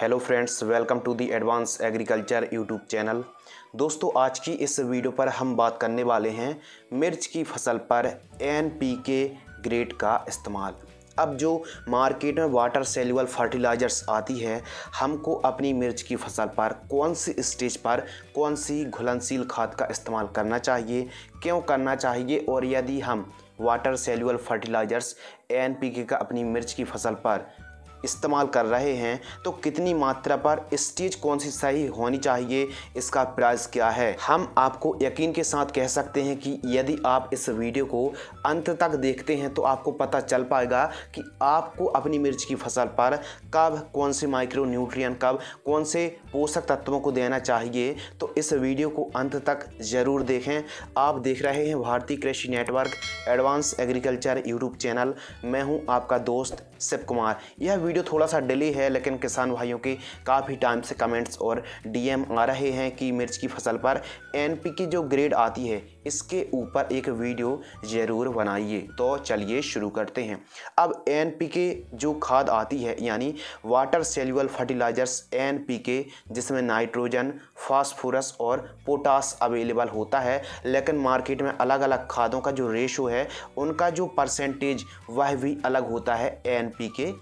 hello friends welcome to the advance agriculture YouTube channel दोस्तों आज की इस वीडियो पर हम बात करने वाले हैं मिर्च की फसल पर एनपीके ग्रेड का इस्तेमाल अब जो मार्केट में वाटर सेल्यूबल फर्टिलाइजर्स आती है हमको अपनी मिर्च की फसल पर कौन सी स्टेज पर कौन सी घुलनशील खाद का इस्तेमाल करना चाहिए क्यों करना चाहिए और यदि हम वाटर सेल्यूबल फर्टिलाइजर्स एनपीके का अपनी मिर्च की फसल पर इस्तेमाल कर रहे हैं तो कितनी मात्रा पर इस कौन सी सही होनी चाहिए इसका प्राइस क्या है हम आपको यकीन के साथ कह सकते हैं कि यदि आप इस वीडियो को अंत तक देखते हैं तो आपको पता चल पाएगा कि आपको अपनी मिर्च की फसल पर कब कौन से माइक्रो न्यूट्रियन कब कौन से पोषक तत्वों को देना चाहिए तो इस वीडियो को अंत तक ज़रूर देखें आप देख रहे हैं भारतीय कृषि network advance agriculture YouTube channel मैं हूं आपका दोस्त शिव कुमार यह वीडियो वीडियो थोड़ा सा डिले है लेकिन किसान भाइयों के काफ़ी टाइम से कमेंट्स और डीएम आ रहे हैं कि मिर्च की फसल पर एनपी की जो ग्रेड आती है इसके ऊपर एक वीडियो ज़रूर बनाइए तो चलिए शुरू करते हैं अब एन जो खाद आती है यानी वाटर सेल्यूअल फर्टिलाइजर्स एन जिसमें नाइट्रोजन फास्फोरस और पोटास अवेलेबल होता है लेकिन मार्केट में अलग अलग खादों का जो रेशो है उनका जो परसेंटेज वह भी अलग होता है एन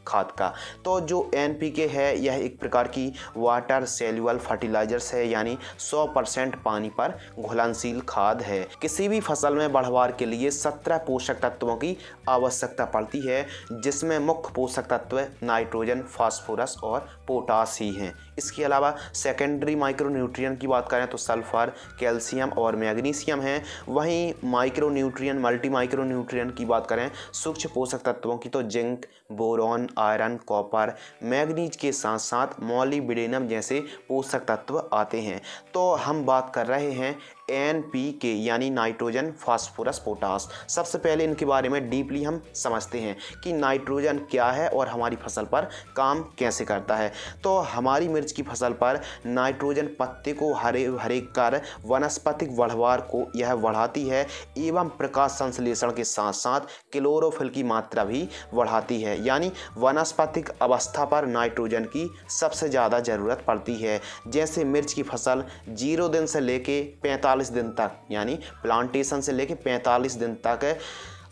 खाद का तो जो एन है यह एक प्रकार की वाटर सेल्युअल फर्टिलाइजर्स है यानी सौ परसेंट पानी पर घुलनशील खाद है किसी भी फसल में बढ़वार के लिए सत्रह पोषक तत्वों की आवश्यकता पड़ती है जिसमें मुख्य पोषक तत्व नाइट्रोजन फास्फोरस और पोटास ही हैं इसके अलावा सेकेंडरी माइक्रोन्यूट्रियन की बात करें तो सल्फ़र कैल्शियम और मैग्नीशियम है वहीं माइक्रोन्यूट्रियन मल्टी न्यूट्रियन की बात करें सूक्ष्म पोषक तत्वों की तो zinc boron iron copper manganese के साथ साथ मॉलीबिडेनम जैसे पोषक तत्व आते हैं तो हम बात कर रहे हैं एन पी के यानी नाइट्रोजन फास्फोरस पोटास सबसे पहले इनके बारे में डीपली हम समझते हैं कि नाइट्रोजन क्या है और हमारी फसल पर काम कैसे करता है तो हमारी मिर्च की फसल पर नाइट्रोजन पत्ते को हरे हरे कर वनस्पतिक बढ़वार को यह बढ़ाती है एवं प्रकाश संश्लेषण के साथ साथ क्लोरोफिल की मात्रा भी बढ़ाती है यानी वनस्पतिक अवस्था पर नाइट्रोजन की सबसे ज़्यादा ज़रूरत पड़ती है जैसे मिर्च की फसल जीरो दिन से लेके 45 दिन तक यानी प्लांटेशन से लेके 45 दिन तक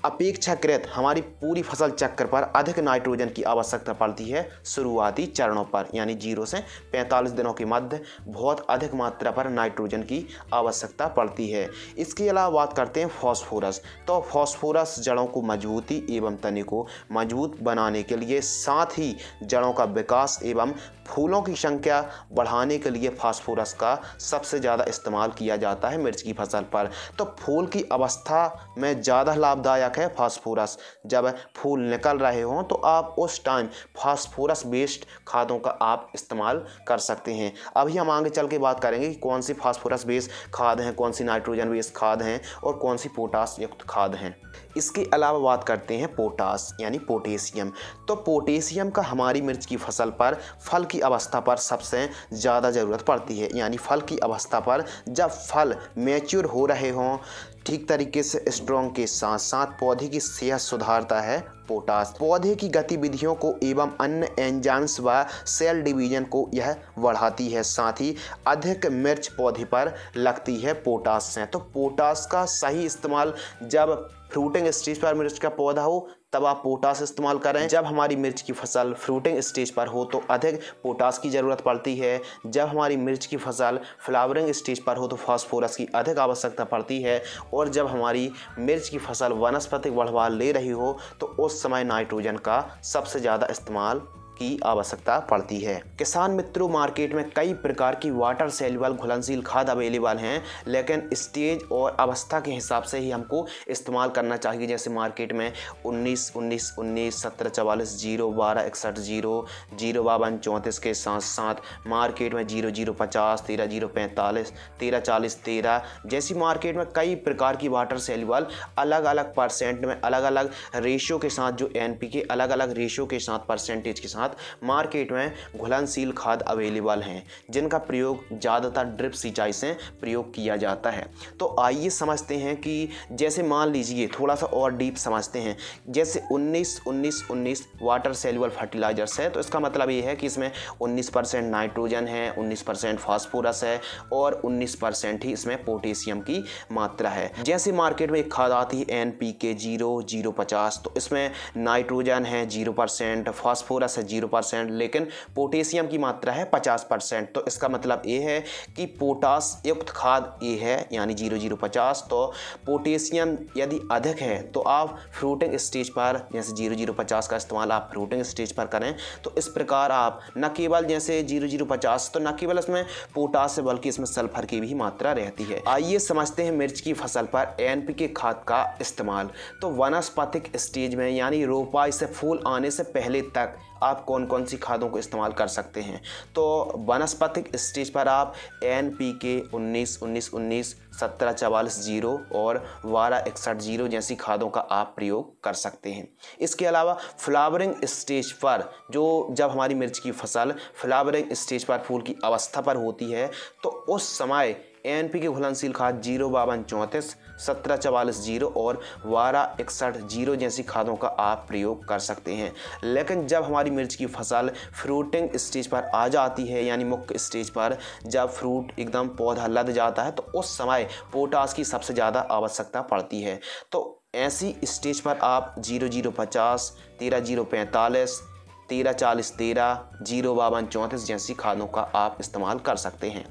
अपेक्षाकृत हमारी पूरी फसल चक्कर पर अधिक नाइट्रोजन की आवश्यकता पड़ती है शुरुआती चरणों पर यानी जीरो से 45 दिनों के मध्य बहुत अधिक मात्रा पर नाइट्रोजन की आवश्यकता पड़ती है इसके अलावा बात करते हैं फॉस्फोरस तो फॉस्फोरस जड़ों को मजबूती एवं तने को मजबूत बनाने के लिए साथ ही जड़ों का विकास एवं फूलों की संख्या बढ़ाने के लिए फास्फोरस का सबसे ज़्यादा इस्तेमाल किया जाता है मिर्च की फसल पर तो फूल की अवस्था में ज़्यादा लाभदायक है फास्फोरस जब फूल निकल रहे हों तो आप उस टाइम फास्फोरस बेस्ड खादों का आप इस्तेमाल कर सकते हैं अभी हम आगे चल के बात करेंगे कि कौन सी फास्फोरस बेस्ड खाद हैं कौन सी नाइट्रोजन बेस्ड खाद हैं और कौन सी पोटास युक्त खाद हैं इसके अलावा बात करते हैं पोटास यानी पोटेशियम तो पोटेशियम का हमारी मिर्च की फसल पर फल की की अवस्था पर सबसे ज़्यादा ज़रूरत पड़ती है यानी फल की अवस्था पर जब फल मैच्योर हो रहे हों ठीक तरीके से स्ट्रॉन्ग के साथ साथ पौधे की सेहत सुधारता है पोटास पौधे की गतिविधियों को एवं अन्य एंजाइम्स व सेल डिवीजन को यह बढ़ाती है साथ ही अधिक मिर्च पौधे पर लगती है पोटास से तो पोटास का सही इस्तेमाल जब फ्रूटिंग स्टेज पर मिर्च का पौधा हो तब आप पोटास इस्तेमाल करें जब हमारी मिर्च की फसल फ्रूटिंग स्टेज पर हो तो अधिक पोटास की ज़रूरत पड़ती है जब हमारी मिर्च की फसल फ्लावरिंग स्टेज पर हो तो फास्फोरस की अधिक आवश्यकता पड़ती है और जब हमारी मिर्च की फसल वनस्पतिक बढ़वा ले रही हो तो उस समय नाइट्रोजन का सबसे ज़्यादा इस्तेमाल की आवश्यकता पड़ती है किसान मित्रों मार्केट में कई प्रकार की वाटर सेल्युबल घुलनशील खाद अवेलेबल हैं लेकिन स्टेज और अवस्था के हिसाब से ही हमको इस्तेमाल करना चाहिए जैसे मार्केट में उन्नीस उन्नीस उन्नीस सत्रह चवालीस जीरो बारह इकसठ जीरो जीरो बावन चौंतीस के साथ साथ मार्केट में जीरो जीरो पचास तेरह जीरो पैंतालीस तेरह चालीस तेरह जैसी मार्केट में कई प्रकार की वाटर सेल्युबल अलग अलग परसेंट में अलग अलग रेशियो के साथ जो एन के अलग अलग रेशियो के साथ परसेंटेज के साथ साथ मार्केट में घुलनशील खाद अवेलेबल हैं जिनका प्रयोग ज़्यादातर ड्रिप सिंचाई से प्रयोग किया जाता है तो आइए समझते हैं कि जैसे मान लीजिए थोड़ा सा और डीप समझते हैं जैसे 19 19 19 वाटर सेल्युअल फर्टिलाइजर्स है तो इसका मतलब ये है कि इसमें 19 परसेंट नाइट्रोजन है 19 परसेंट फास्फोरस है और 19 परसेंट ही इसमें पोटेशियम की मात्रा है जैसे मार्केट में एक खाद आती है N P K zero zero पचास तो इसमें नाइट्रोजन है जीरो परसेंट फॉस्फोरस है जीरो परसेंट लेकिन पोटेशियम की मात्रा है पचास परसेंट तो इसका मतलब ये है कि पोटास युक्त खाद ए है यानी जीरो जीरो पचास तो पोटेशियम यदि अधिक है तो आप फ्रूटिंग स्टेज पर जैसे जीरो जीरो पचास का इस्तेमाल आप फ्रूटिंग स्टेज पर करें तो इस प्रकार आप न केवल जैसे जीरो जीरो पचास तो न केवल इसमें पोटास से बल्कि इसमें सल्फर की भी मात्रा रहती है आइए समझते हैं मिर्च की फसल पर एन के खाद का इस्तेमाल तो वनस्पतिक स्टेज में यानी रोपाई से फूल आने से पहले तक आपको कौन कौन सी खादों को इस्तेमाल कर सकते हैं तो वनस्पतिक स्टेज पर आप एन पी के उन्नीस उन्नीस उन्नीस सत्रह चवालीस जीरो और बारह इकसठ जीरो जैसी खादों का आप प्रयोग कर सकते हैं इसके अलावा फ्लावरिंग स्टेज पर जो जब हमारी मिर्च की फसल फ्लावरिंग स्टेज पर फूल की अवस्था पर होती है तो उस समय एन पी के घुलनशील खाद जीरो बावन चौंतीस सत्रह चवालीस जीरो और बारह इकसठ जीरो जैसी खादों का आप प्रयोग कर सकते हैं लेकिन जब हमारी मिर्च की फसल फ्रूटिंग स्टेज पर आ जाती है यानी मुख्य स्टेज पर जब फ्रूट एकदम पौधा लद जाता है तो उस समय पोटास की सबसे ज़्यादा आवश्यकता पड़ती है तो ऐसी स्टेज पर आप जीरो जीरो पचास तेरह जीरो पैंतालीस तेरह चालीस तेरह जीरो बावन चौंतीस जैसी खादों का आप इस्तेमाल कर सकते हैं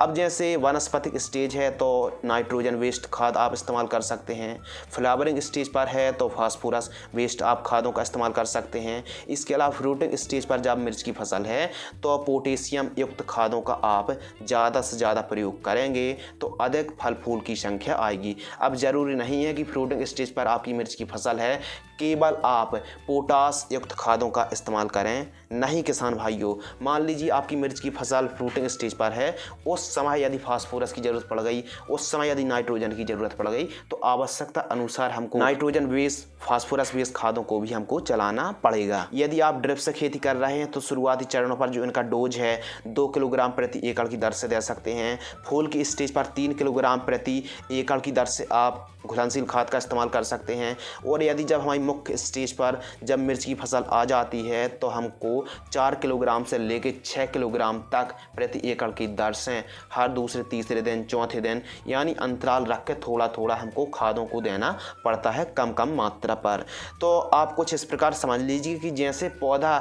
अब जैसे वनस्पतिक स्टेज है तो नाइट्रोजन वेस्ट खाद आप इस्तेमाल कर सकते हैं फ्लावरिंग स्टेज पर है तो फास्फोरस वेस्ट आप खादों का इस्तेमाल कर सकते हैं इसके अलावा फ्रूटिंग स्टेज पर जब मिर्च की फसल है तो पोटेशियम युक्त खादों का आप ज़्यादा से ज़्यादा प्रयोग करेंगे तो अधिक फल फूल की संख्या आएगी अब ज़रूरी नहीं है कि फ्रूटिंग स्टेज पर आपकी मिर्च की फसल है केवल आप पोटास युक्त खादों का इस्तेमाल करें नहीं किसान भाइयों मान लीजिए आपकी मिर्च की फसल फ्रूटिंग स्टेज पर है उस समय यदि फास्फोरस की ज़रूरत पड़ गई उस समय यदि नाइट्रोजन की ज़रूरत पड़ गई तो आवश्यकता अनुसार हमको नाइट्रोजन बेस फास्फोरस बेस खादों को भी हमको चलाना पड़ेगा यदि आप ड्रिप से खेती कर रहे हैं तो शुरुआती चरणों पर जो इनका डोज है दो किलोग्राम प्रति एकड़ की दर से दे सकते हैं फूल की स्टेज पर तीन किलोग्राम प्रति एकड़ की दर से आप घुलनशील खाद का इस्तेमाल कर सकते हैं और यदि जब हमारी मुख्य स्टेज पर जब मिर्च की फसल आ जाती है तो हमको चार किलोग्राम से लेकर छः किलोग्राम तक प्रति एकड़ की दर से हर दूसरे तीसरे दिन चौथे दिन यानी अंतराल रख के थोड़ा थोड़ा हमको खादों को देना पड़ता है कम कम मात्रा पर तो आप कुछ इस प्रकार समझ लीजिए कि जैसे पौधा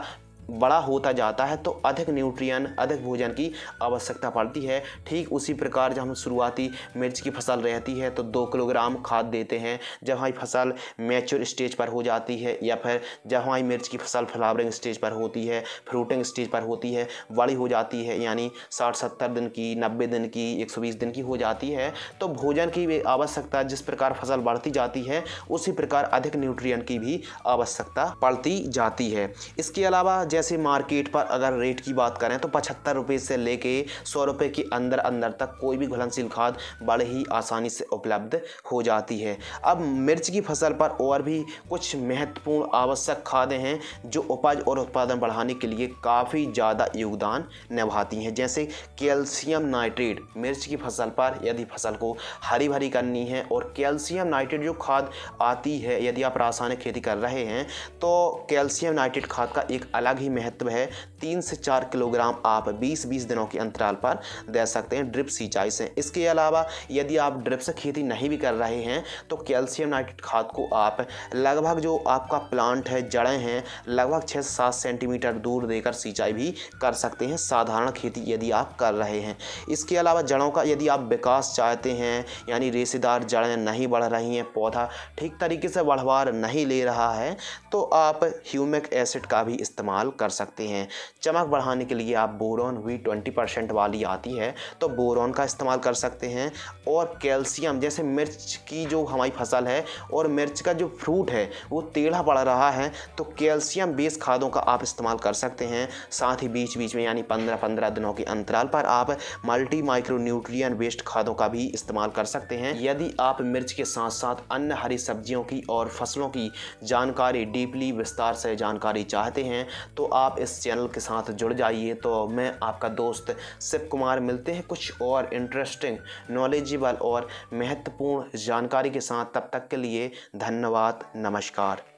बड़ा होता जाता है तो अधिक न्यूट्रियन अधिक भोजन की आवश्यकता पड़ती है ठीक उसी प्रकार जब हम शुरुआती मिर्च की फसल रहती है तो दो किलोग्राम खाद देते हैं जब हमारी फसल मैच्योर स्टेज पर हो जाती है या फिर जब हमारी मिर्च की फसल फ्लावरिंग स्टेज पर होती है फ्रूटिंग स्टेज पर होती है बड़ी हो जाती है यानी साठ सत्तर दिन की नब्बे दिन की एक सौ बीस दिन की हो जाती है तो भोजन की आवश्यकता जिस प्रकार फसल बढ़ती जाती है उसी प्रकार अधिक न्यूट्रियन की भी आवश्यकता पड़ती जाती है इसके अलावा जैसे मार्केट पर अगर रेट की बात करें तो पचहत्तर रुपये से लेके सौ रुपये के अंदर अंदर तक कोई भी घुलनशील खाद बड़े ही आसानी से उपलब्ध हो जाती है अब मिर्च की फसल पर और भी कुछ महत्वपूर्ण आवश्यक खादें हैं जो उपज और उत्पादन बढ़ाने के लिए काफ़ी ज़्यादा योगदान निभाती हैं जैसे कैल्शियम नाइट्रेट मिर्च की फसल पर यदि फसल को हरी भरी करनी है और कैल्शियम नाइट्रेट जो खाद आती है यदि आप रासायनिक खेती कर रहे हैं तो कैल्शियम नाइट्रेट खाद का एक अलग ही ही महत्व है तीन से चार किलोग्राम आप बीस बीस दिनों के अंतराल पर दे सकते हैं ड्रिप सिंचाई से इसके अलावा यदि आप ड्रिप से खेती नहीं भी कर रहे हैं तो कैल्शियम नाइट्रेट खाद को आप लगभग जो आपका प्लांट है जड़ें हैं लगभग छः से सात सेंटीमीटर दूर देकर सिंचाई भी कर सकते हैं साधारण खेती यदि आप कर रहे हैं इसके अलावा जड़ों का यदि आप विकास चाहते हैं यानी रेसेदार जड़ें नहीं बढ़ रही हैं पौधा ठीक तरीके से बढ़वार नहीं ले रहा है तो आप ह्यूमिक एसिड का भी इस्तेमाल कर सकते हैं चमक बढ़ाने के लिए आप बोरॉन हुई ट्वेंटी परसेंट वाली आती है तो बोरॉन का इस्तेमाल कर सकते हैं और कैल्शियम जैसे मिर्च की जो हमारी फसल है और मिर्च का जो फ्रूट है वो टेढ़ा पड़ रहा है तो कैल्शियम बेस खादों का आप इस्तेमाल कर सकते हैं साथ ही बीच बीच में यानी पंद्रह पंद्रह दिनों के अंतराल पर आप मल्टी माइक्रो न्यूट्रियन वेस्ट खादों का भी इस्तेमाल कर सकते हैं यदि आप मिर्च के साथ साथ अन्य हरी सब्जियों की और फसलों की जानकारी डीपली विस्तार से जानकारी चाहते हैं तो आप इस चैनल के साथ जुड़ जाइए तो मैं आपका दोस्त शिव कुमार मिलते हैं कुछ और इंटरेस्टिंग नॉलेजेबल और महत्वपूर्ण जानकारी के साथ तब तक के लिए धन्यवाद नमस्कार